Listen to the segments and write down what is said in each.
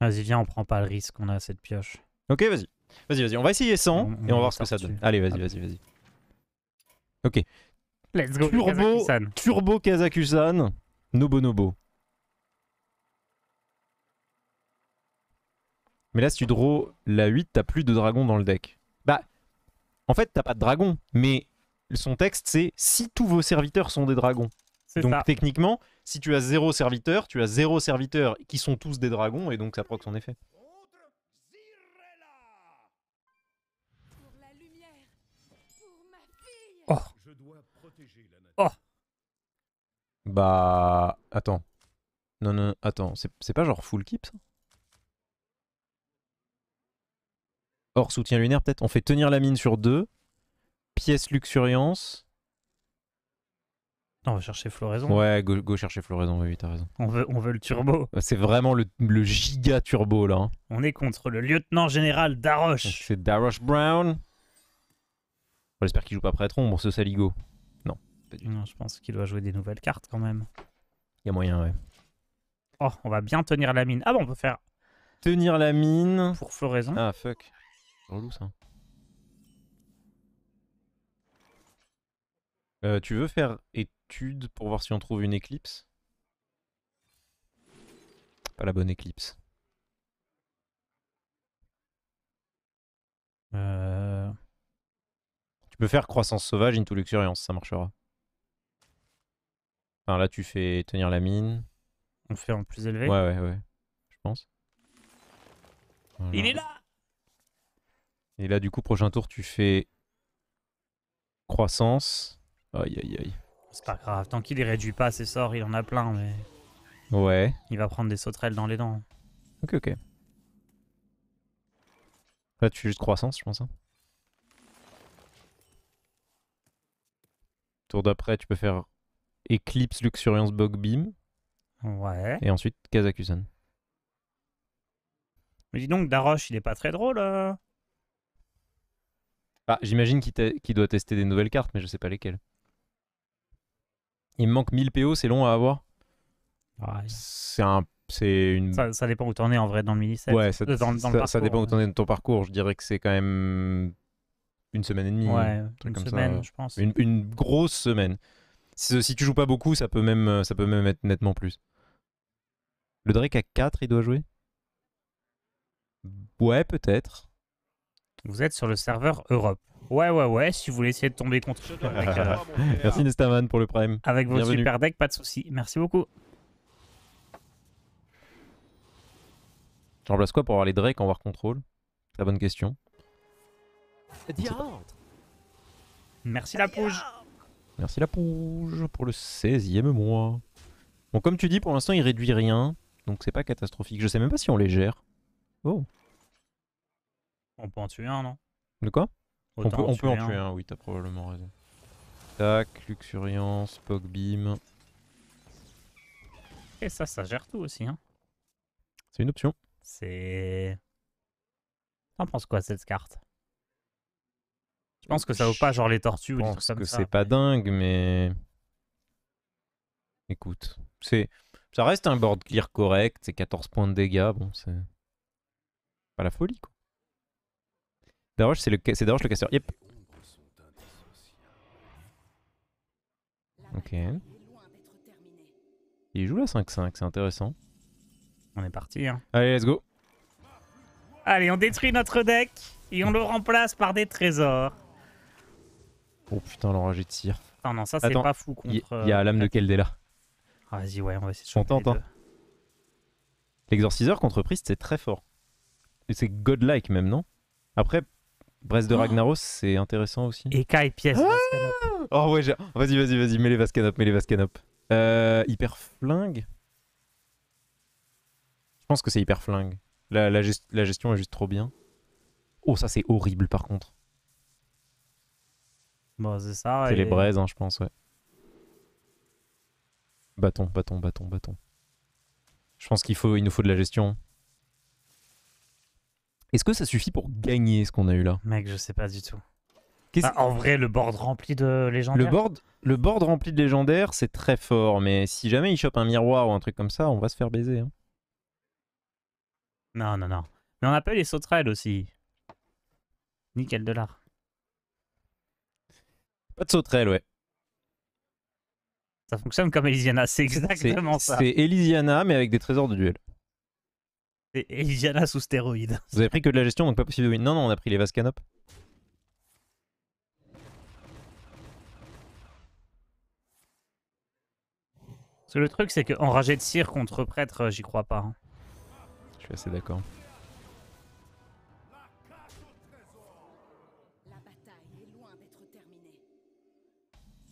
Vas-y, viens, on prend pas le risque, on a cette pioche. Ok, vas-y. Vas-y, vas-y, on va essayer 100 et on va voir ce que ça donne. Allez, vas-y, ah vas-y, bah. vas-y. Ok. Let's go, Turbo Kazakusan. Turbo Kazakusan, Nobo Nobo. Mais là, si tu draws la 8, t'as plus de dragons dans le deck. Bah, en fait, t'as pas de dragon, mais son texte, c'est si tous vos serviteurs sont des dragons. Donc ça. techniquement, si tu as zéro serviteur, tu as zéro serviteur qui sont tous des dragons et donc ça proc son effet. Oh. Oh. Bah, attends. Non, non, attends. C'est pas genre full keep, ça Or, soutien lunaire, peut-être On fait tenir la mine sur deux. Pièce luxuriance. On va chercher floraison. Ouais, go, chercher floraison, oui, t'as raison. On veut, on veut le turbo. Bah, c'est vraiment le, giga turbo, là. Hein. On est contre le lieutenant général Daroche. C'est Daroche Brown. J'espère qu'il joue pas prêtron pour ce Saligo. Non, Non, je pense qu'il doit jouer des nouvelles cartes quand même. Il y a moyen, ouais. Oh, on va bien tenir la mine. Ah bon, on peut faire. Tenir la mine. Pour floraison. Ah, fuck. Relou ça. Euh, tu veux faire et pour voir si on trouve une éclipse. Pas la bonne éclipse. Euh. Tu peux faire croissance sauvage, into luxuriance, ça marchera. Enfin là tu fais tenir la mine. On fait en plus élevé Ouais ouais ouais, je pense. Il est là Et là du coup prochain tour tu fais croissance. Aïe aïe aïe. C'est pas grave, tant qu'il les réduit pas ses sorts, il en a plein, mais. Ouais. Il va prendre des sauterelles dans les dents. Ok, ok. Là, tu fais juste croissance, je pense. Hein. Tour d'après, tu peux faire Eclipse, Luxuriance, Beam. Ouais. Et ensuite, Kazakusan. Mais dis donc, Daroche, il est pas très drôle. Euh. Bah, j'imagine qu'il, doit tester des nouvelles cartes, mais je sais pas lesquelles il me manque 1000 PO, c'est long à avoir. Ouais. C'est un c'est une ça, dépend où t'en es en vrai dans le mini set. Ouais, euh, ça, dépend où t'en es hein. de ton parcours. Je dirais que c'est quand même une semaine et demie, ouais, une semaine, je pense. Une, grosse semaine. Si, si, tu joues pas beaucoup, ça peut même ça peut même être nettement plus. Le Drake à 4, il doit jouer Ouais, peut-être. Vous êtes sur le serveur Europe. Ouais, ouais, ouais, si vous voulez essayer de tomber contre. Merci Nestaman pour le prime. Avec vos super decks, pas de soucis Merci beaucoup. Je remplace quoi pour avoir les Drake en War Control C'est la bonne question. Merci la pouge. Merci la pouge pour le 16e mois. Bon, comme tu dis, pour l'instant, il réduit rien. Donc c'est pas catastrophique. Je sais même pas si on les gère. Oh. On peut en tuer un, non De quoi Oh, on peut, en tuer un, oui, t'as probablement raison. Tac, Luxuriance, Pogbim. Et ça, ça gère tout aussi. Hein. C'est une option. C'est. T'en penses quoi cette carte Je pense que ça vaut pas genre les tortues ou trucs comme que C'est pas dingue, mais. Écoute, c'est. Ça reste un board clear correct, c'est 14 points de dégâts, bon, c'est. Pas la folie, quoi. Daroche, c'est le, Daroche le casseur. Yep. Ok. Il joue la 5-5, c'est intéressant. On est parti. Hein. Allez, let's go. Allez, on détruit notre deck et on le remplace par des trésors. Oh putain, l'enragé de tir. Non ah non, ça c'est pas fou contre. Il y, a l'âme de euh, Keldela. là. Ah, vas-y, ouais, on va essayer de On tente, hein. L'exorciseur contre Priest, c'est très fort. C'est godlike même, non Après, Braise de oh. Ragnaros, c'est intéressant aussi. Et pièce ah. Vascanop. Oh ouais, vas-y, vas-y, vas-y, mets les Vascanop, mets les Vascanop. Euh, hyper flingue Je pense que c'est hyper flingue. La, gestion est juste trop bien. Oh, ça c'est horrible par contre. c'est les braises, hein, je pense, ouais. Bâton, bâton, bâton, bâton. Je pense qu'il faut, il nous faut de la gestion. Est-ce que ça suffit pour gagner ce qu'on a eu là Mec, je sais pas du tout. en vrai, le board rempli de légendaires. Le board, le board rempli de légendaires, c'est très fort, mais si jamais il chope un miroir ou un truc comme ça, on va se faire baiser. Hein. Non, non, non. Mais on a pas eu les sauterelles aussi. Nickel de l'art. Pas de sauterelles, ouais. Ça fonctionne comme Elysiana, c'est exactement ça. C'est Elysiana, mais avec des trésors de duel il C'est là sous stéroïdes. Vous avez pris que de la gestion, donc pas possible de win. Non, non, on a pris les Vascanop le truc, c'est que enragé de cire contre prêtre, j'y crois pas. Hein. Je suis assez d'accord.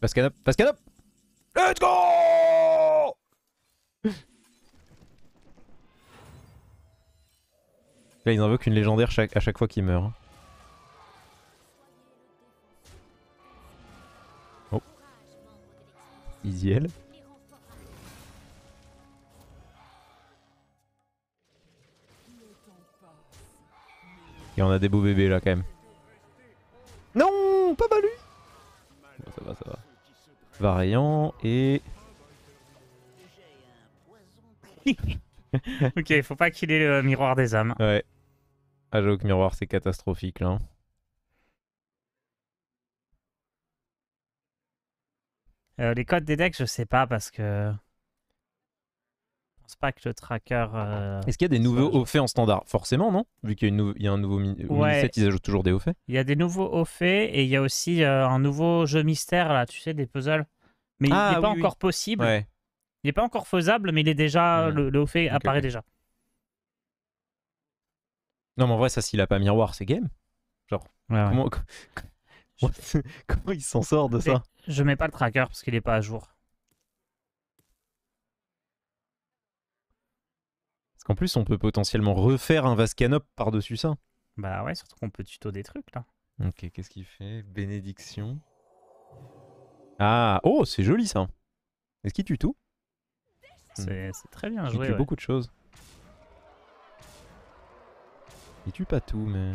Pascanop, Vascanop Let's go Là, ils invoquent une légendaire à chaque fois qu'il meurt. Hein. Oh. Easy L. Et on a des beaux bébés là quand même. Non Pas Balu Ça va, ça va. Variant et... ok, faut pas qu'il ait le miroir des âmes. Ouais. Ah, Miroir, c'est catastrophique là. Euh, les codes des decks, je sais pas parce que. Je pense pas que le tracker. Euh, Est-ce qu'il y a des nouveaux au faits en standard Forcément, non Vu qu'il y, y, a un nouveau mini, ils ajoutent toujours des hauts faits. Il y a des nouveaux au faits et il y a aussi euh, un nouveau jeu mystère là, tu sais, des puzzles. Mais il n'est ah pas encore possible. Il n'est pas encore faisable, mais il est déjà. Le, fait apparaît déjà. Non, mais en vrai, ça, s'il a pas miroir, c'est game. Genre, Comment, il s'en sort de ça Je mets pas le tracker parce qu'il est pas à jour. Parce qu'en plus, on peut potentiellement refaire un Vascanop par-dessus ça. Bah ouais, surtout qu'on peut tuto des trucs là. Ok, qu'est-ce qu'il fait Bénédiction. Ah, oh, c'est joli ça. Est-ce qu'il tue tout C'est très bien joué. Il tue beaucoup de choses. Il tue pas tout, mais...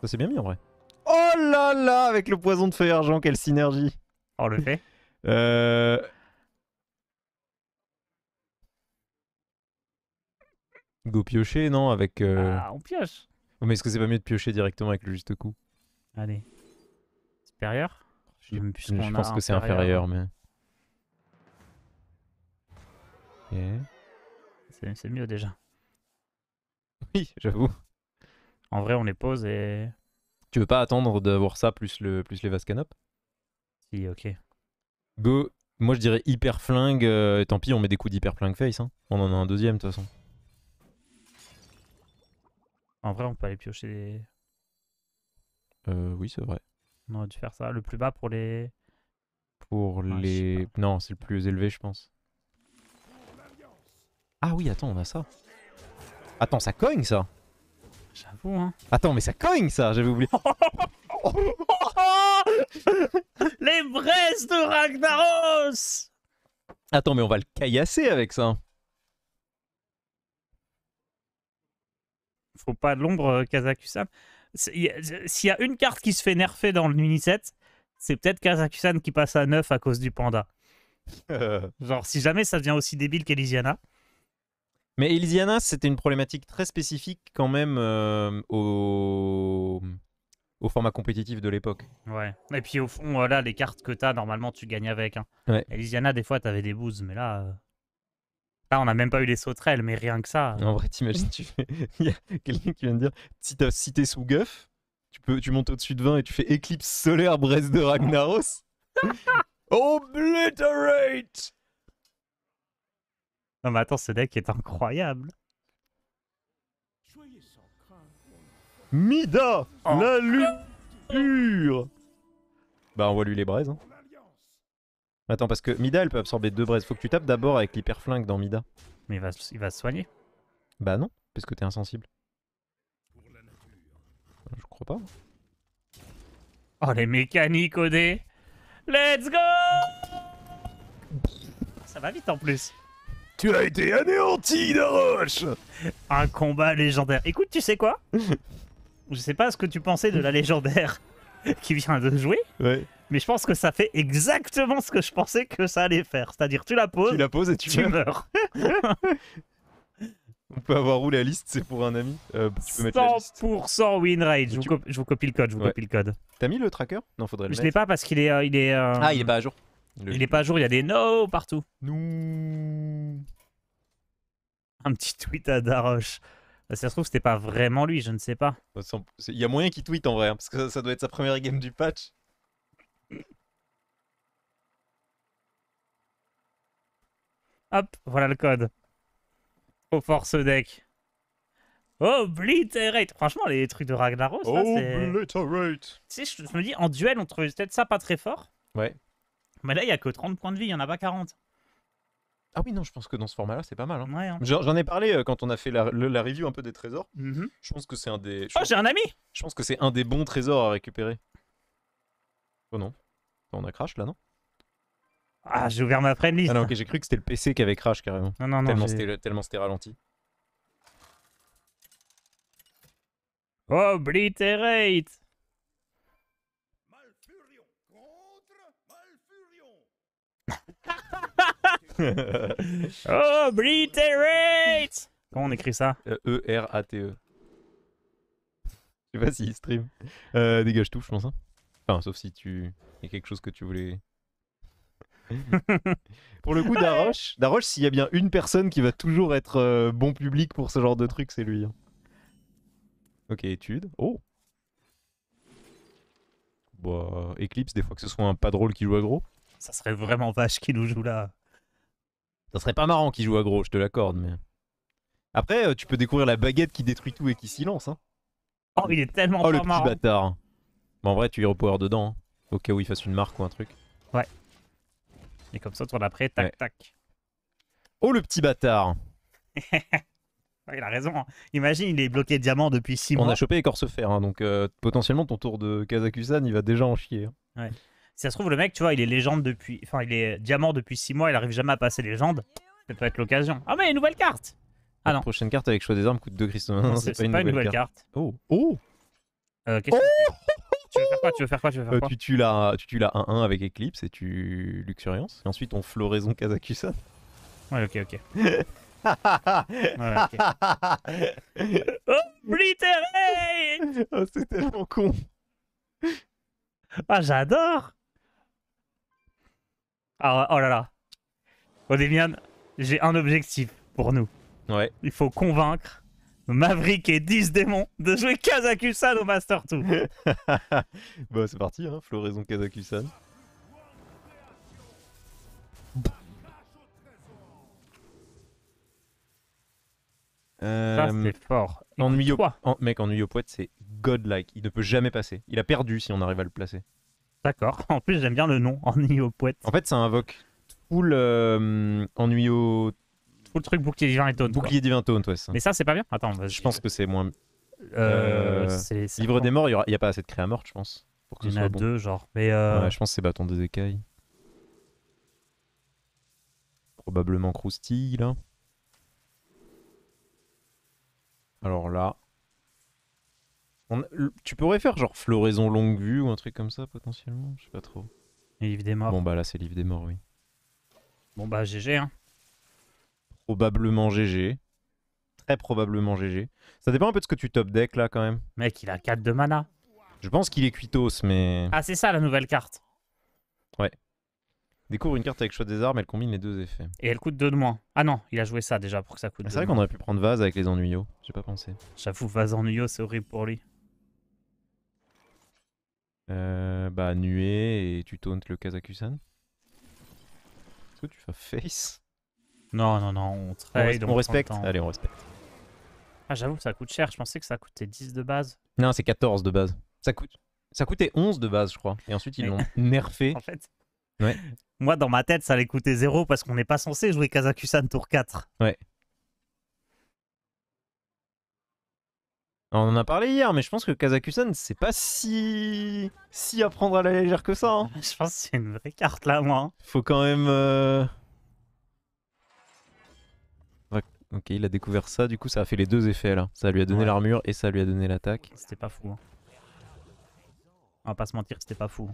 Ça c'est bien mis en vrai. Oh là là, avec le poison de feu argent, quelle synergie Oh le fait euh... Go piocher, non, avec... Euh, ah, on pioche Mais est-ce que c'est pas mieux de piocher directement avec le juste coup Allez. Supérieur je pense que c'est inférieur, mais... C'est mieux déjà. Oui, j'avoue. En vrai, on les pose et. Tu veux pas attendre d'avoir ça plus, le, plus les vases canopes Si, ok. Go. Moi, je dirais hyper flingue. Euh, et tant pis, on met des coups d'hyper flingue face. Hein. On en a un deuxième, de toute façon. En vrai, on peut aller piocher des. Euh, oui, c'est vrai. On aurait dû faire ça. Le plus bas pour les. Pour les. Non, c'est le plus élevé, je pense. Ah oui, attends, on a ça. Attends, ça cogne ça J'avoue, hein. Attends, mais ça cogne ça, j'avais oublié. Les braises de Ragnaros Attends, mais on va le caillasser avec ça. Faut pas de l'ombre, euh, Kazakusan. S'il y a une carte qui se fait nerfer dans le mini c'est peut-être Kazakusan qui passe à 9 à cause du panda. Genre, si jamais ça devient aussi débile qu'Elysiana. Mais Elysiana, c'était une problématique très spécifique quand même euh, au... format compétitif de l'époque. Ouais. Et puis au fond, euh, là, les cartes que t'as, normalement, tu gagnes avec. Hein. Elysiana, des fois, t'avais des bouses, mais là. Euh, là, on n'a même pas eu les sauterelles, mais rien que ça. En vrai, t'imagines, tu fais. Il y a quelqu'un qui vient de dire si t'es cité sous guff, tu, peux, tu montes au-dessus de 20 et tu fais éclipse solaire Brest de Ragnaros. Obliterate non mais attends, ce deck est incroyable. Mida oh. La lune pure Bah envoie lui les braises. Hein. Attends, parce que Mida elle peut absorber deux braises. Faut que tu tapes d'abord avec l'Hyperflink dans Mida. Mais il va, va se soigner Bah non, puisque que t'es insensible. Je crois pas. Oh les mécaniques OD Let's go Ça va vite en plus tu as été anéanti, Daroche Un combat légendaire. Écoute, tu sais quoi Je sais pas ce que tu pensais de la légendaire qui vient de jouer. Mais je pense que ça fait exactement ce que je pensais que ça allait faire. C'est-à-dire, tu la poses. Tu la poses et tu, meurs. On peut avoir où la liste C'est pour un ami 100% euh, win Je, je, vous copie le code. Je vous copie le code. T'as mis le tracker Non, faudrait le Je l'ai pas parce qu'il est, euh, il est. Euh, ah, il est pas à jour. Il est pas jour, il y a des no partout. Nous. Un petit tweet à Daroche. Bah, ça se trouve, c'était pas vraiment lui, je ne sais pas. Bah, il y a moyen qu'il tweet en vrai, hein, parce que ça, doit être sa première game du patch. Hop, voilà le code. Au force deck. Obliterate Franchement, les trucs de Ragnaros, Oh là, c'est... Tu sais, je me dis, en duel, on trouve peut-être ça pas très fort. Ouais. Mais là, il n'y a que 30 points de vie, il n'y en a pas 40. Ah oui, non, je pense que dans ce format-là, c'est pas mal. Hein. Hein. J'en ai parlé euh, quand on a fait la, la, review un peu des trésors. Mm-hmm. Je pense que c'est un des. oh, j'ai un ami Je pense que c'est un des bons trésors à récupérer. Oh non. On a crash là, non Ah, j'ai ouvert ma friendlist. Ah non, ok, j'ai cru que c'était le PC qui avait crash carrément. Non, non, non. Tellement c'était ralenti. Obliterate Oh, Obliterate! Comment on écrit ça euh, E-R-A-T-E. Je sais pas s'il stream. Euh, dégage tout, je pense. Hein. Enfin, sauf si tu. Il y a quelque chose que tu voulais. pour le coup, Daroche, Daroche s'il y a bien une personne qui va toujours être euh, bon public pour ce genre de truc, c'est lui. Hein. Ok, étude. Oh Bah, Eclipse, des fois que ce soit un pas drôle qui joue gros Ça serait vraiment vache qui nous joue là. Ça serait pas marrant qu'il joue à gros, je te l'accorde, mais. Après, euh, tu peux découvrir la baguette qui détruit tout et qui silence. Hein. Oh, il est tellement oh, le petit bâtard. Bon, en vrai, tu y pouvoir dedans. Hein, au cas où il fasse une marque ou un truc. Ouais. Et comme ça, tourne après, tac, tac. Oh, le petit bâtard. il a raison. Hein. Imagine, il est bloqué de diamant depuis 6 mois. On a chopé les corps hein, donc euh, potentiellement, ton tour de Kazakusan, il va déjà en chier. Ouais. Si ça se trouve, le mec, tu vois, il est légende depuis. Enfin, il est diamant depuis 6 mois, il arrive jamais à passer légende. Ça peut être l'occasion. Ah, mais une nouvelle carte Ah non. La prochaine carte avec choix des armes coûte 2 cristaux. Non, non c'est pas, une, nouvelle, carte. Oh Oh euh, Qu'est-ce que tu veux faire quoi oh. Tu veux faire quoi, tu, veux faire quoi euh, tu tues la, tu tues la 1-1 avec Eclipse et tu Luxuriance. Et ensuite on floraison Kazakusa. Ouais, ok, ok. Ah okay. Oblitéré oh, C'est tellement con. Ah, j'adore ah, oh là là. Odilian, j'ai un objectif pour nous. Ouais. Il faut convaincre Maverick et 10 démons de jouer Kazakusan au Master 2. Bon bah, c'est parti, hein, floraison Kazakusan. c'est euh, fort. Ennui Mec, ennui au poète, c'est godlike. Il ne peut jamais passer. Il a perdu si on arrive à le placer. D'accord. En plus, j'aime bien le nom, au poète En fait, ça invoque tout le Tout truc Bouclier Divin et Taunt. Divin ouais. Ça. Mais ça, c'est pas bien. Attends, je pense que c'est moins. Euh, euh, livre des morts, il n'y a pas assez de créa morte, je pense. Il y en a deux, genre. Euh, je pense que c'est bâton des écailles. Probablement croustille, là. Hein. Alors là, tu pourrais faire genre floraison longue vue ou un truc comme ça potentiellement Je sais pas trop. Livre des morts. Bon bah là c'est livre des morts, oui. Bon bah GG hein. Probablement GG. Très probablement GG. Ça dépend un peu de ce que tu top deck là quand même. Mec il a 4 de mana. Je pense qu'il est cuitos mais... Ah c'est ça la nouvelle carte. Ouais. Découvre une carte avec choix des armes, elle combine les deux effets. Et elle coûte 2 de moins. Ah non, il a joué ça déjà pour que ça coûte ah, C'est vrai qu'on aurait pu prendre Vase avec les ennuyaux, j'ai pas pensé. J'avoue, Vase ennuyaux, c'est horrible pour lui. Euh, bah, nuée et tu tauntes le Kazakusan. Est-ce que tu fais face Non, non, non, on respecte Allez, on respecte. Ah, j'avoue, ça coûte cher. Je pensais que ça coûtait 10 de base. Non, c'est 14 de base. Ça coûte. Ça coûtait 11 de base, je crois. Et ensuite, ils l'ont nerfé. en fait. Ouais. Moi, dans ma tête, ça allait coûter 0 parce qu'on n'est pas censé jouer Kazakusan tour 4. Ouais. On en a parlé hier, mais je pense que Kazakusan, c'est pas si... si à prendre à la légère que ça. Hein. Je pense que c'est une vraie carte là, moi. Hein. Faut quand même... Euh, ok, il a découvert ça, du coup ça a fait les deux effets là. Ça lui a donné l'armure et ça lui a donné l'attaque. C'était pas fou. Hein. On va pas se mentir, c'était pas fou.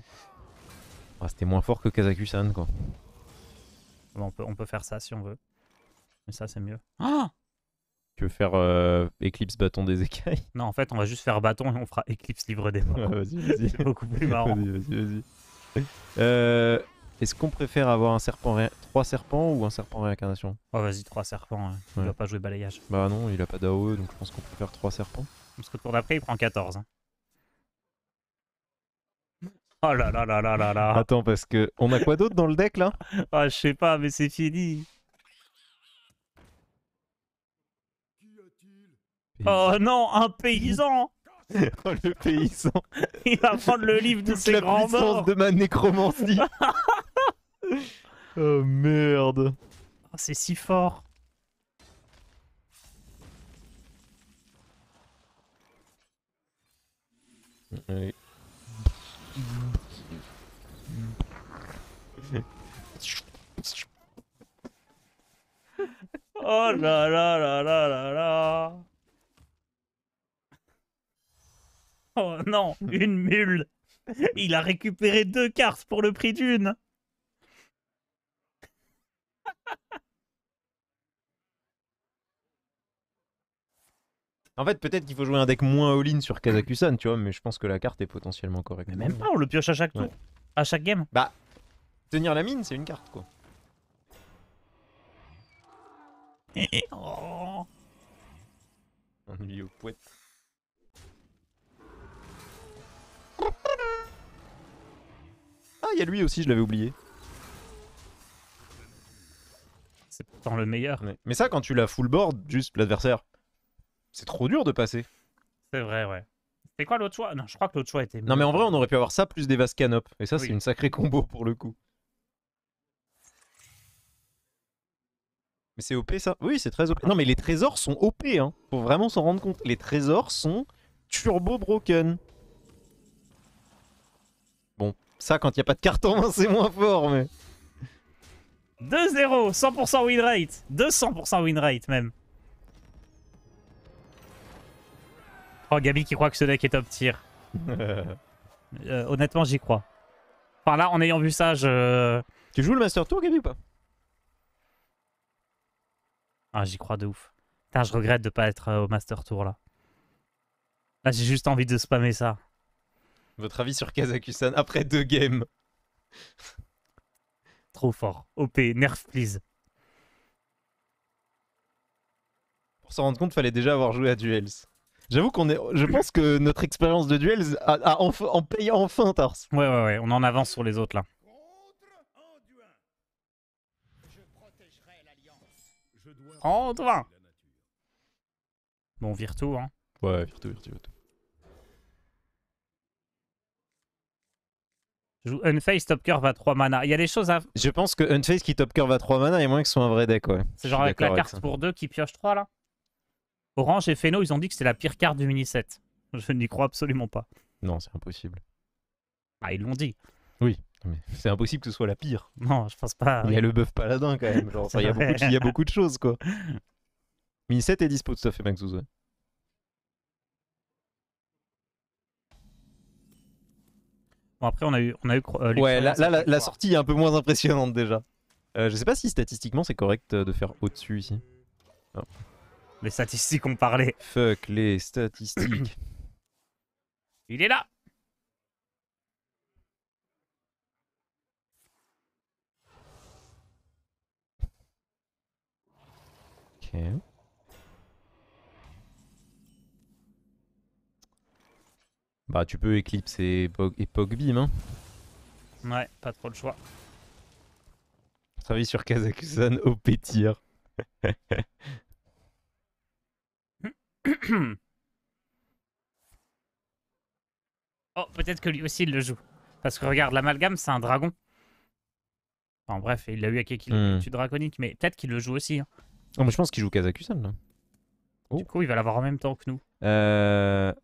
c'était moins fort que Kazakusan quoi. on, peut, on faire ça si on veut. Mais ça c'est mieux. Ah faire euh, éclipse Eclipse bâton des écailles Non, en fait, on va juste faire bâton et on fera Eclipse livre des vas-y, vas-y. beaucoup plus marrant. Euh, est-ce qu'on préfère avoir un serpent trois serpents ou un serpent réincarnation Oh, vas-y, trois serpents. hein. Il va pas jouer balayage. Bah non, il a pas d'AOE, donc je pense qu'on préfère trois serpents. Parce que le tour d'après, il prend 14. Hein. Oh là là là là là là. Attends, parce que on a quoi d'autre dans le deck là Ah, je sais pas, mais c'est fini. Oh non, un paysan le paysan Il va prendre le livre de Toute ses la puissance de ma nécromancie Oh merde oh, C'est si fort Allez. oh là là là là là là Oh non, une mule. Il a récupéré deux cartes pour le prix d'une. En fait, peut-être qu'il faut jouer un deck moins all-in sur Kazakusan, tu vois, mais je pense que la carte est potentiellement correcte. Mais même pas, ah, on le pioche à chaque tour, à chaque game. Bah, tenir la mine, c'est une carte, quoi. Oh. Ennuyeux, au Ah, il y a lui aussi, je l'avais oublié. C'est pourtant le meilleur. Mais ça, quand tu la full board, juste l'adversaire, c'est trop dur de passer. C'est vrai, ouais. C'est quoi l'autre choix Non, je crois que l'autre choix était. Non, mais en vrai, on aurait pu avoir ça plus des vases canop. Et ça, c'est une sacrée combo pour le coup. Mais c'est OP ça Oui, c'est très OP. Non, mais les trésors sont OP, hein. Faut vraiment s'en rendre compte. Les trésors sont turbo broken. Ça, quand il n'y a pas de carton, c'est moins fort, mais... 2-0, 100% win rate 200% win rate, même. Oh, Gabi qui croit que ce deck est top tier. Euh, honnêtement, j'y crois. Enfin, là, en ayant vu ça, je... Tu joues le Master Tour, Gabi, ou pas Ah, j'y crois de ouf. Putain, je regrette de pas être euh, au Master Tour, là. Là, j'ai juste envie de spammer ça. Votre avis sur Kazakusan après deux games Trop fort. OP, nerf please. Pour s'en rendre compte, fallait déjà avoir joué à Duels. J'avoue qu'on est. Je pense que notre expérience de Duels a, en paye enfin, Ouais, ouais, ouais. On en avance sur les autres là. En Bon, Virtu, hein. Ouais, Virtu, Virtu, Virtu. joue Unface top curve à 3 mana. Il y a des choses à. Je pense que Unface qui top curve à 3 mana, il y a moins que ce soit un vrai deck, ouais. C'est genre avec la carte pour 2 qui pioche 3 là Orange et Feno, ils ont dit que c'est la pire carte du mini set. Je n'y crois absolument pas. Non, c'est impossible. Ah, ils l'ont dit. Oui, mais c'est impossible que ce soit la pire. Non, je pense pas. Il y a le buff paladin quand même. il, y a beaucoup de, choses quoi. Mini set est dispo de stuff fait Max ouais. après, on a eu. On a eu euh, ouais, là, la, sortie est un peu moins impressionnante déjà. Euh, je sais pas si statistiquement c'est correct euh, de faire au-dessus ici. Les statistiques ont parlé. Fuck les statistiques. Il est là Ok. Bah, tu peux éclipser et Pogbeam. Hein. Ouais, pas trop le choix. Travaille sur Kazakusan au pétir. oh, peut-être que lui aussi il le joue. Parce que regarde, l'amalgame, c'est un dragon. Enfin bref, il l'a eu avec tu hmm. draconique, mais peut-être qu'il le joue aussi. Non, hein. oh, mais je pense qu'il joue Kazakusan là. Du oh. coup, il va l'avoir en même temps que nous. Euh...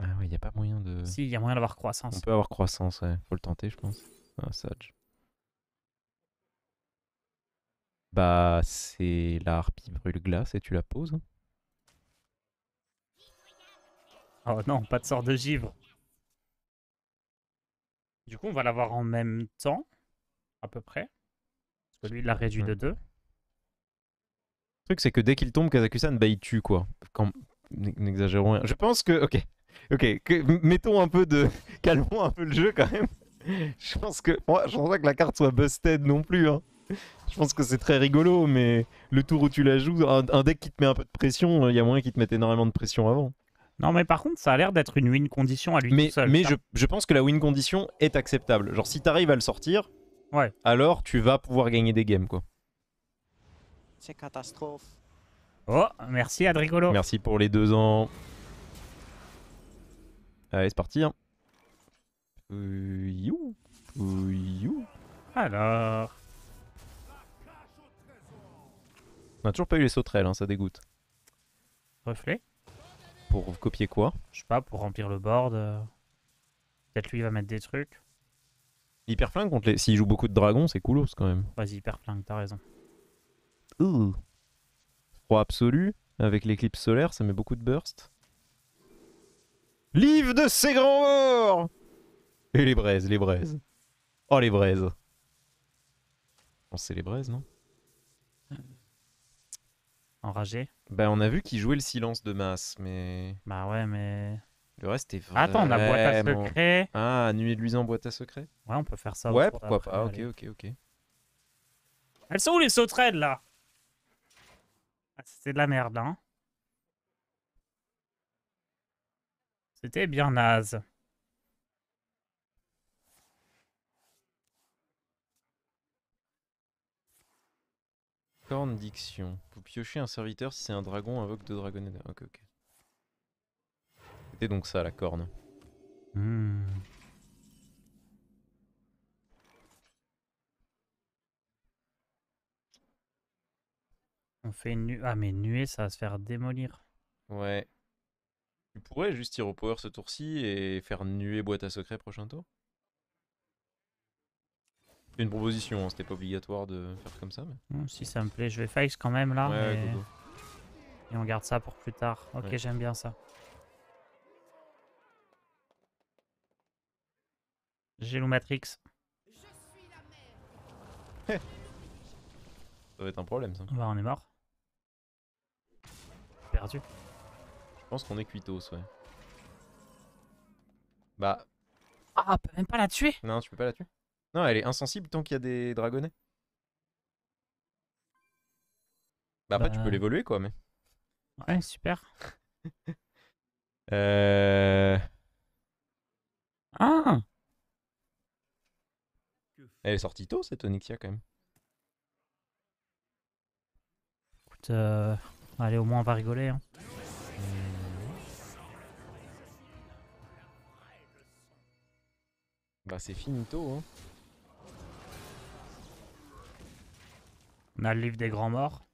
Ah ouais, il n'y a pas moyen de. Si, il y a moyen d'avoir croissance. On peut avoir croissance, ouais. Faut le tenter, je pense. Ah, sage. Bah, c'est la brûle glace et tu la poses. Hein. Oh non, pas de sort de givre. Du coup, on va l'avoir en même temps, à peu près. Parce que lui, il l'a réduit de 2. Le truc, c'est que dès qu'il tombe, Kazakusan, bah, il tue, quoi. N'exagérons rien. Je pense que... Ok ok, mettons un peu de. Calmons un peu le jeu quand même. Je pense que. Moi, je pense pas que la carte soit busted non plus. Hein. Je pense que c'est très rigolo, mais le tour où tu la joues, un, deck qui te met un peu de pression, il euh, y a moyen qu'il te mette énormément de pression avant. Non, mais par contre, ça a l'air d'être une win condition à lui mais, tout seul. Mais je, pense que la win condition est acceptable. Genre, si t'arrives à le sortir, ouais. alors tu vas pouvoir gagner des games, quoi. C'est catastrophe. Oh, merci Adrigolo. Merci pour les deux ans. Allez, c'est parti. Hein. Euh, euh, Alors. On a toujours pas eu les sauterelles, hein, ça dégoûte. Reflet Pour copier quoi Je sais pas, pour remplir le board. Euh. Peut-être lui il va mettre des trucs. Hyper contre les. S'il joue beaucoup de dragons, c'est coolos quand même. Vas-y, hyper t'as raison. Froid absolu, avec l'éclipse solaire, ça met beaucoup de bursts. Livre de ses grands morts Et les braises, les braises. Oh les braises. On sait les braises, non Enragé Bah on a vu qu'il jouait le silence de masse, mais... Bah ouais, mais... Le reste est vrai. Attends, on a boîte à secret Ah, nuit de luisant boîte à secret Ouais, on peut faire ça. Ouais, pourquoi pas. ok, ok, ok. Elles sont où les sauterelles, là ah, C'est de la merde, Hein C'était bien naze. Corne diction. Vous piochez un serviteur si c'est un dragon invoque deux dragonnets. Ok, ok. C'était donc ça la corne. Hmm. On fait nu. nuée. Ah mais nuée ça va se faire démolir. Ouais. Tu pourrais juste tirer au power ce tour-ci et faire nuer boîte à secret prochain tour C'est une proposition, hein, c'était pas obligatoire de faire comme ça. Mais... si ça me plaît, je vais face quand même là. Et on garde ça pour plus tard. Ok, j'aime bien ça. J'ai Matrix. ça va être un problème ça. Bah on est mort. Perdu pense qu'on est cuitos, ouais. Bah. Ah, peut même pas la tuer Non, tu peux pas la tuer. Non, elle est insensible tant qu'il y a des dragonnets. Bah, après, tu peux bah. l'évoluer, quoi, mais. Ouais, super. euh. Ah Elle est sortie tôt, cette Onyxia, quand même. Écoute, euh, allez, au moins, on va rigoler. Hein. Bah c'est finito. Hein. On a le livre des grands morts.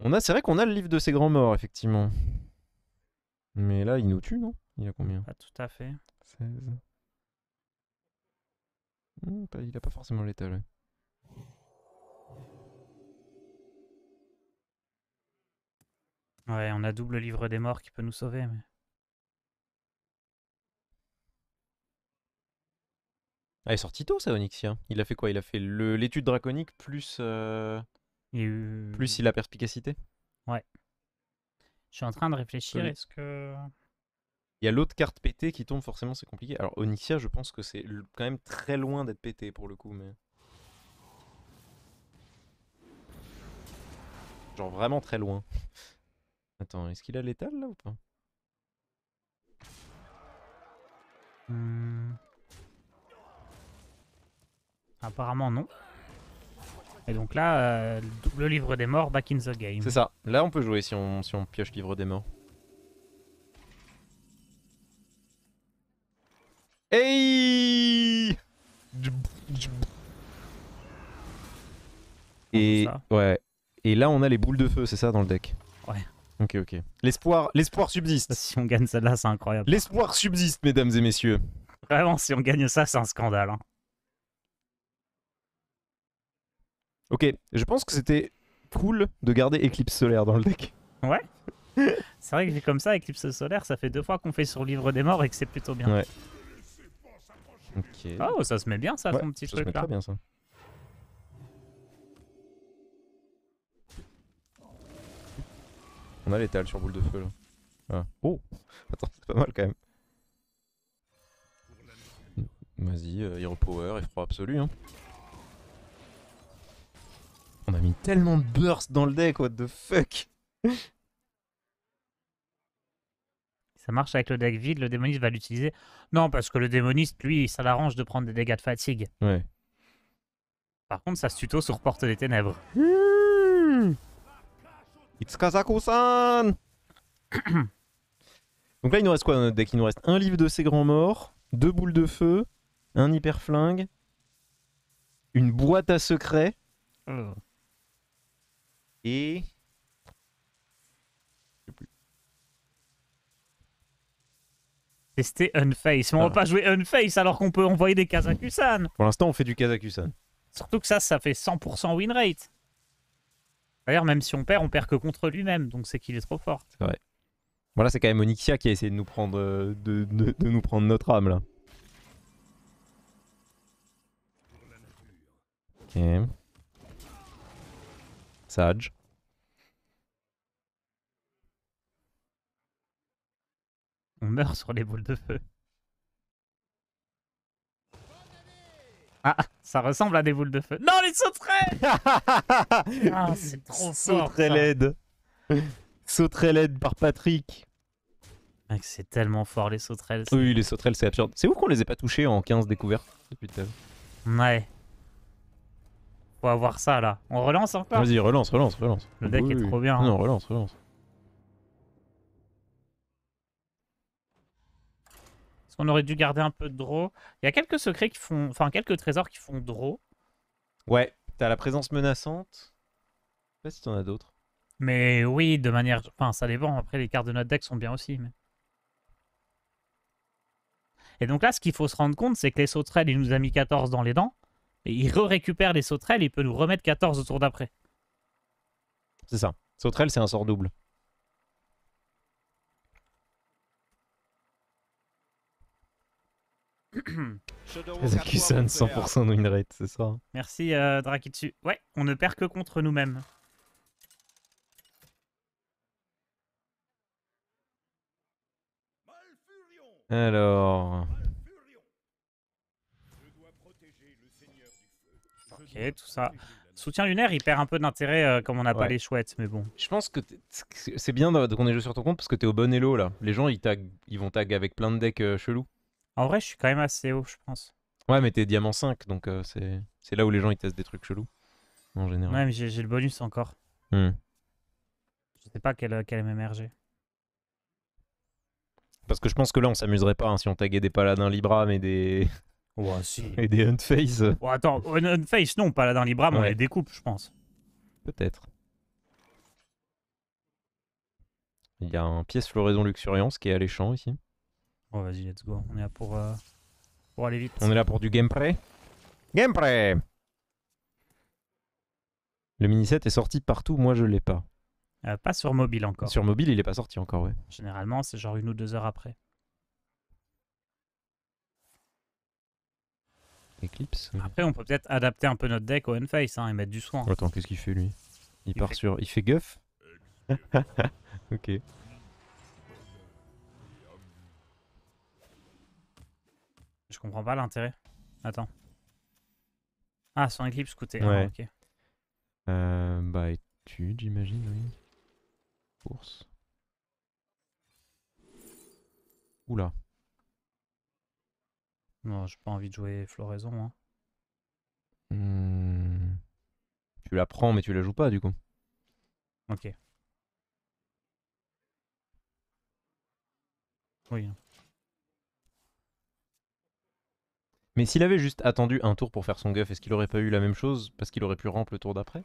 On a, c'est vrai qu'on a le livre de ces grands morts, effectivement. Mais là, il nous tue, non Il a combien Pas tout à fait. 16. Hmm, il a pas forcément là. Ouais, on a double livre des morts qui peut nous sauver. Mais... Ah, il est sorti tôt ça, Onyxia. Il a fait quoi Il a fait l'étude draconique plus. Euh, plus il a perspicacité Ouais. Je suis en train de réfléchir, est-ce que. Il y a l'autre carte pétée qui tombe, forcément c'est compliqué. Alors Onyxia, je pense que c'est quand même très loin d'être pété pour le coup, mais. Genre vraiment très loin. Attends, est-ce qu'il a l'étale là ou pas hum. Apparemment non. Et donc là, euh, le livre des morts, back in the game. C'est ça. Là, on peut jouer si on, si on pioche livre des morts. Hey Et ouais. Et là, on a les boules de feu, c'est ça dans le deck. Ouais. Ok, ok. L'espoir, l'espoir subsiste. Si on gagne celle-là, c'est incroyable. L'espoir subsiste, mesdames et messieurs. Vraiment, si on gagne ça, c'est un scandale. Hein. Ok, je pense que c'était cool de garder Eclipse solaire dans le deck. Ouais. c'est vrai que j'ai comme ça, Eclipse solaire, ça fait deux fois qu'on fait sur Livre des Morts et que c'est plutôt bien. Ouais. Oh, ça se met bien ça, ton petit truc Très bien ça. On a l'étale sur boule de feu là. Ah. Oh Attends, c'est pas mal quand même. Vas-y, euh, Hero Power, effroi absolu. Hein. On a mis tellement de bursts dans le deck, what the fuck Ça marche avec le deck vide, le démoniste va l'utiliser. Non, parce que le démoniste, lui, ça l'arrange de prendre des dégâts de fatigue. Ouais. Par contre, ça se tuto sur Porte des Ténèbres. Hmm. It's san Donc là, il nous reste quoi dans notre deck Il nous reste un livre de ses grands morts, deux boules de feu, un hyperflingue, une boîte à secrets. Oh. Et... Tester Unface. Mais on va ah. pas jouer Unface alors qu'on peut envoyer des Kazakusan. Pour l'instant, on fait du Kazakusan. Surtout que ça, ça fait 100% win rate. D'ailleurs, même si on perd, on perd que contre lui-même. Donc c'est qu'il est trop fort. C'est Voilà, c'est quand même Onyxia qui a essayé de nous prendre, de, nous prendre notre âme là. Ok. Sage. meurt sur les boules de feu. Ah, ça ressemble à des boules de feu. Non, les sauterelles Ah, c'est trop sauterelles Sauterelles par Patrick. c'est tellement fort les sauterelles. Oui, les sauterelles, c'est absurde. C'est vous qu'on les ait pas touchées en 15 découvertes Ouais. Faut avoir ça là. On relance encore Vas-y, relance, relance, relance. Le deck est trop bien. Hein. Non, relance, relance. On aurait dû garder un peu de draw. Il y a quelques secrets qui font. Enfin, quelques trésors qui font draw. Ouais, t'as la présence menaçante. Je sais pas si t'en as d'autres. Mais oui, de manière. Enfin, ça dépend. Après, les cartes de notre deck sont bien aussi. Mais... Et donc là, ce qu'il faut se rendre compte, c'est que les sauterelles, il nous a mis 14 dans les dents. Et il récupère les sauterelles, il peut nous remettre 14 au tour d'après. C'est ça. Sauterelle, c'est un sort double. 100% win rate, c'est ça. Merci euh, Drakitsu. Ouais, on ne perd que contre nous-mêmes. Alors... Ok, tout ça. Soutien lunaire, il perd un peu d'intérêt euh, comme on n'a pas les chouettes, mais bon. Je pense que c'est bien qu'on ait joué sur ton compte parce que t'es au bon elo là. Les gens ils, tag... ils vont tag avec plein de decks euh, chelous. En vrai, je suis quand même assez haut, je pense. Ouais, mais t'es diamant 5, donc euh, c'est là où les gens ils testent des trucs chelous. En général. Ouais, mais j'ai le bonus encore. Hmm. Je sais pas quel, euh, quel Parce que je pense que là, on s'amuserait pas hein, si on taguait des paladins Libra, mais des. Et des Unface. attends, Unface, non, paladins Libra, mais on les découpe, je pense. Peut-être. Il y a un pièce floraison luxuriance qui est alléchant ici. Oh, vas-y, let's go. On est là pour, euh, pour aller vite. On est là pour du gameplay. Gameplay Le mini set est sorti partout, moi je l'ai pas. Euh, pas sur mobile encore. Sur mobile, il est pas sorti encore, ouais. Généralement, c'est genre une ou deux heures après. Eclipse. Après, on peut peut-être adapter un peu notre deck au Enface hein, et mettre du soin. Attends, qu'est-ce qu'il fait lui il, part sur. Il fait guff euh, Ok. Je comprends pas l'intérêt. Attends. Ah, son éclipse coûtait. ok. Euh, bah, étude, j'imagine, oui. Course. Oula. Non, j'ai pas envie de jouer floraison. Hein. Hmm. Tu la prends, mais tu la joues pas, du coup. Ok. Oui. Hein. Mais s'il avait juste attendu un tour pour faire son guff, est-ce qu'il aurait pas eu la même chose parce qu'il aurait pu ramper le tour d'après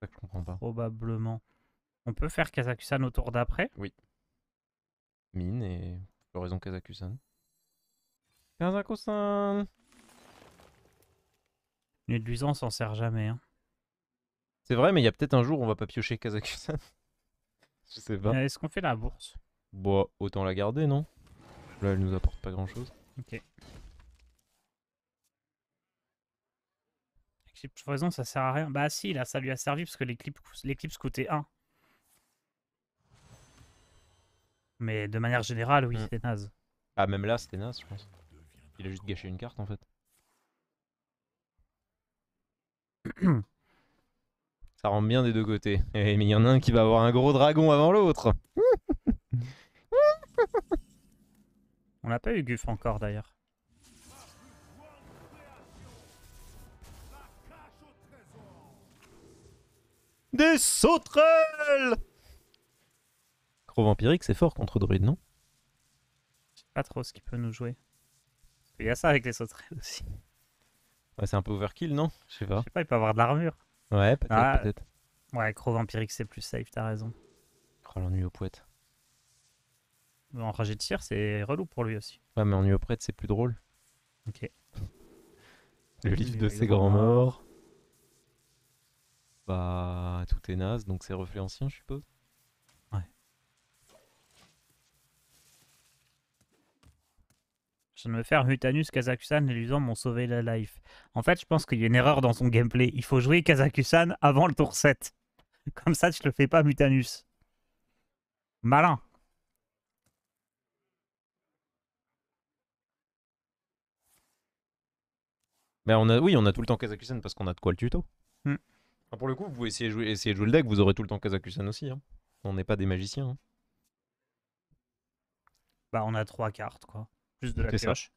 ça je comprends pas. Probablement. On peut faire Kazakusan au tour d'après Oui. Mine et floraison Kazakusan. Kazakusan Nuit de s'en sert jamais. Hein. C'est vrai, mais il y a peut-être un jour où on va pas piocher Kazakusan. je sais pas. Euh, est-ce qu'on fait la bourse Bon, bah, autant la garder, non Là, elle nous apporte pas grand-chose. Ok. raison, ça sert à rien. Bah si, là, ça lui a servi parce que les clips, les coûtaient 1. Mais de manière générale, oui, mm. c'était naze. Ah, même là, c'était naze, je pense. Il a juste gâché une carte, en fait. ça rend bien des deux côtés. Et, eh, mais il y en a un qui va avoir un gros dragon avant l'autre. On n'a pas eu Guff encore, d'ailleurs. Des sauterelles Crow vampirique, c'est fort contre druide, non Je sais pas trop ce qu'il peut nous jouer. Il y a ça avec les sauterelles aussi. Ouais, c'est un peu overkill, non Je sais pas. Je sais pas, il peut avoir de l'armure. Ouais, peut-être, ah. Ouais, Crow vampirique, c'est plus safe, t'as raison. Oh, l'ennui au poète. Enragé de tir, c'est relou pour lui aussi. Ouais, mais ennui au poète, c'est plus drôle. Ok. Le livre de ses grands morts. Bah, tout est naze, donc c'est reflet ancien, je suppose. Ouais. Je me faire Mutanus Kazakusan et l'usant m'ont sauvé la life. En fait, je pense qu'il y a une erreur dans son gameplay. Il faut jouer Kazakusan avant le tour 7. Comme ça, tu le fais pas Mutanus. Malin. Mais on a, oui, on a tout le temps Kazakusan parce qu'on a de quoi le tuto. Hmm pour le coup, vous essayez essayer jouer, de jouer le deck, vous aurez tout le temps Kazakusan aussi. Hein. On n'est pas des magiciens. Hein. Bah, on a trois cartes, quoi. Plus de la pioche.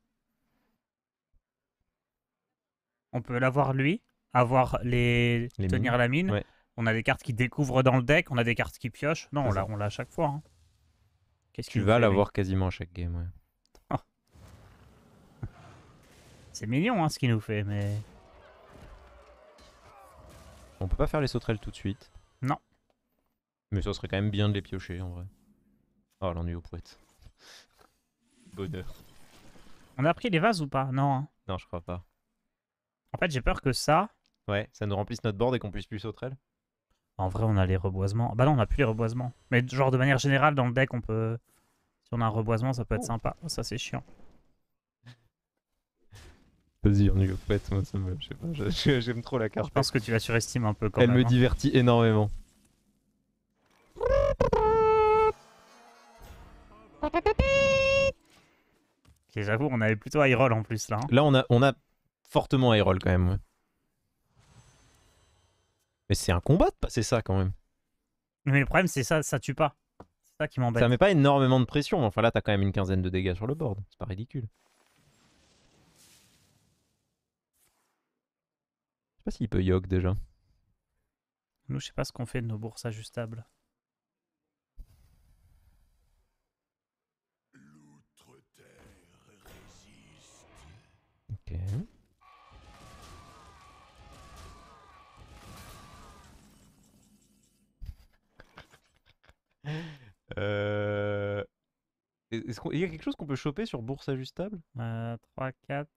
On peut l'avoir lui, avoir les, tenir la mine. On a des cartes qui découvrent dans le deck, on a des cartes qui piochent. Non, on l'a, on à chaque fois. Hein. Qu'est-ce Tu qu'il vas l'avoir quasiment à chaque game. ouais. C'est mignon hein, ce qu'il nous fait, mais on peut pas faire les sauterelles tout de suite. Non. Mais ça serait quand même bien de les piocher en vrai. Oh l'ennui au poète. Bonheur. On a pris les vases ou pas Non. Hein. Non, je crois pas. En fait, j'ai peur que ça. Ouais, ça nous remplisse notre board et qu'on puisse plus sauterelles. En vrai, on a les reboisements. Bah non, on a plus les reboisements. Mais genre de manière générale, dans le deck, on peut. Si on a un reboisement, ça peut être oh. sympa. Ça, c'est chiant. Vas-y, en fait moi, je sais pas, j'aime trop la carte. Je pense que tu la surestimes un peu quand Elle me hein. divertit énormément. Ok, J'avoue, on avait plutôt high en plus là. Hein. Là, on a, on a fortement high quand même. Mais c'est un combat de passer ça quand même. Mais le problème, c'est ça, ça tue pas. C'est ça qui m'embête. Ça met pas énormément de pression. Enfin, là, t'as quand même une quinzaine de dégâts sur le board. C'est pas ridicule. Je sais pas s'il peut Yogg déjà. Nous, je sais pas ce qu'on fait de nos bourses ajustables. Ok. euh... Est-ce qu'il y a quelque chose qu'on peut choper sur bourse ajustable euh, 3, 4,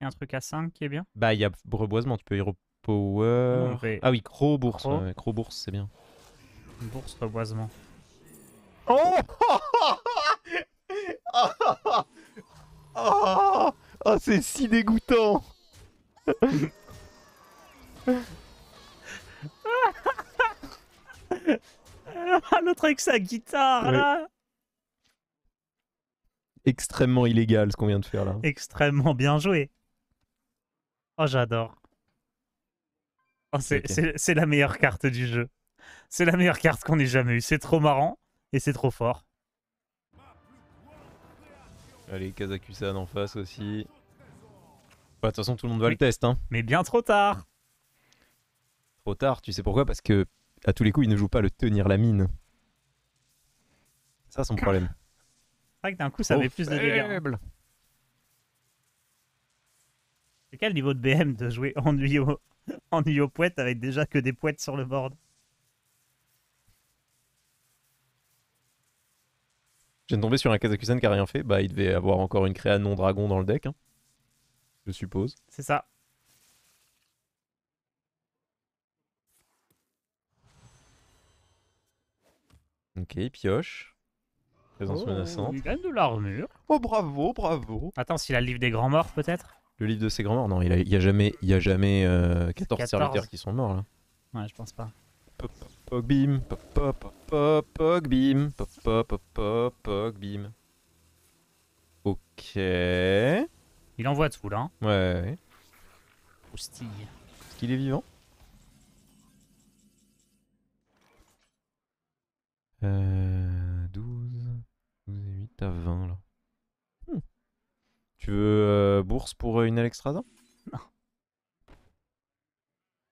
et un truc à 5 qui est bien. Bah, il y a reboisement, tu peux Hero Power. Ah oui, crow Bourse. Bourse, c'est bien. Bourse, reboisement. Oh Oh, oh, oh c'est si dégoûtant Ah, l'autre avec sa guitare, là Extrêmement illégal, ce qu'on vient de faire, là. Extrêmement bien joué Oh, j'adore. Oh, c'est la meilleure carte du jeu. C'est la meilleure carte qu'on ait jamais eue. C'est trop marrant et c'est trop fort. Allez, Kazakusan en face aussi. Bah, de toute façon, tout le monde va le test. Hein. Mais bien trop tard. Trop tard, tu sais pourquoi Parce que à tous les coups, il ne joue pas le tenir la mine. Ça, son problème. C'est vrai que d'un coup, ça oh, met plus de dégâts. Hein. C'est quel niveau de BM de jouer ennuyeux au, avec déjà que des poètes sur le board Je viens de tomber sur un Kazakusen qui a rien fait. Bah, il devait avoir encore une créa non-dragon dans le deck. Hein. je suppose. C'est ça. Ok, pioche. Présence oh, menaçante. Il gagne de l'armure. Oh, bravo, bravo. Attends, s'il a le livre des grands morts, peut-être le livre de ses grands morts Non, il n'y a, jamais, y a jamais 14, euh, serviteurs qui sont morts là. Ouais, je pense pas. Pogbim, pogbim, Ok. Il envoie tout là. Hein. Ouais. Est-ce qu'il est vivant euh, 12, 12 et 8 à 20 là. Tu veux euh, bourse pour euh, une Alexstrasza Non.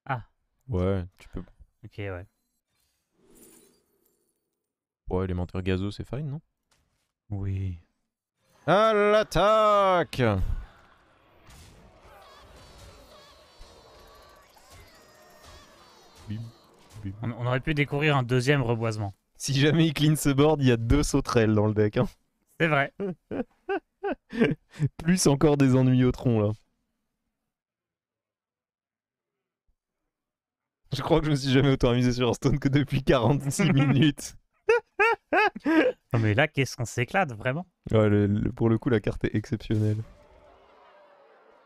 Ah. Ouais, tu peux. Ok, ouais. Ouais, élémentaire gazo, c'est fine, non Oui. À l'attaque on, aurait pu découvrir un deuxième reboisement. Si jamais il clean ce board, il y a deux sauterelles dans le deck. Hein. C'est vrai. Plus encore des ennuis au tronc, là. Je crois que je me suis jamais autant amusé sur stone que depuis 46 minutes. non mais là, qu'est-ce qu'on s'éclate, vraiment pour le coup, la carte est exceptionnelle.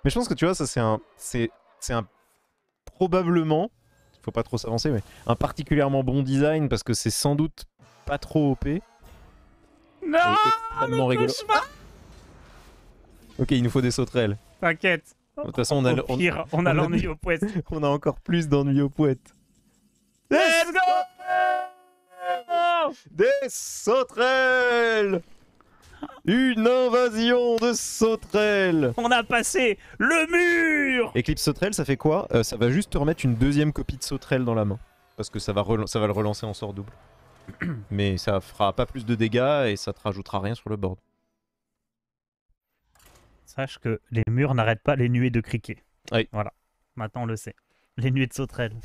Mais je pense que tu vois, ça c'est un... C'est un... Probablement... Faut pas trop s'avancer, mais... Un particulièrement bon design, parce que c'est sans doute pas trop OP. Non, le rigolo. Ok, il nous faut des sauterelles. T'inquiète. De toute façon, on a, l'ennui au poète. on a encore plus d'ennui au poète. Let's go Des sauterelles Une invasion de sauterelles On a passé le mur Eclipse sauterelle, ça fait quoi euh, Ça va juste te remettre une deuxième copie de sauterelle dans la main. Parce que ça va, ça va le relancer en sort double. Mais ça fera pas plus de dégâts et ça te rajoutera rien sur le board. Sache que les murs n'arrêtent pas les nuées de criquets. Voilà. Maintenant, on le sait. Les nuées de sauterelles.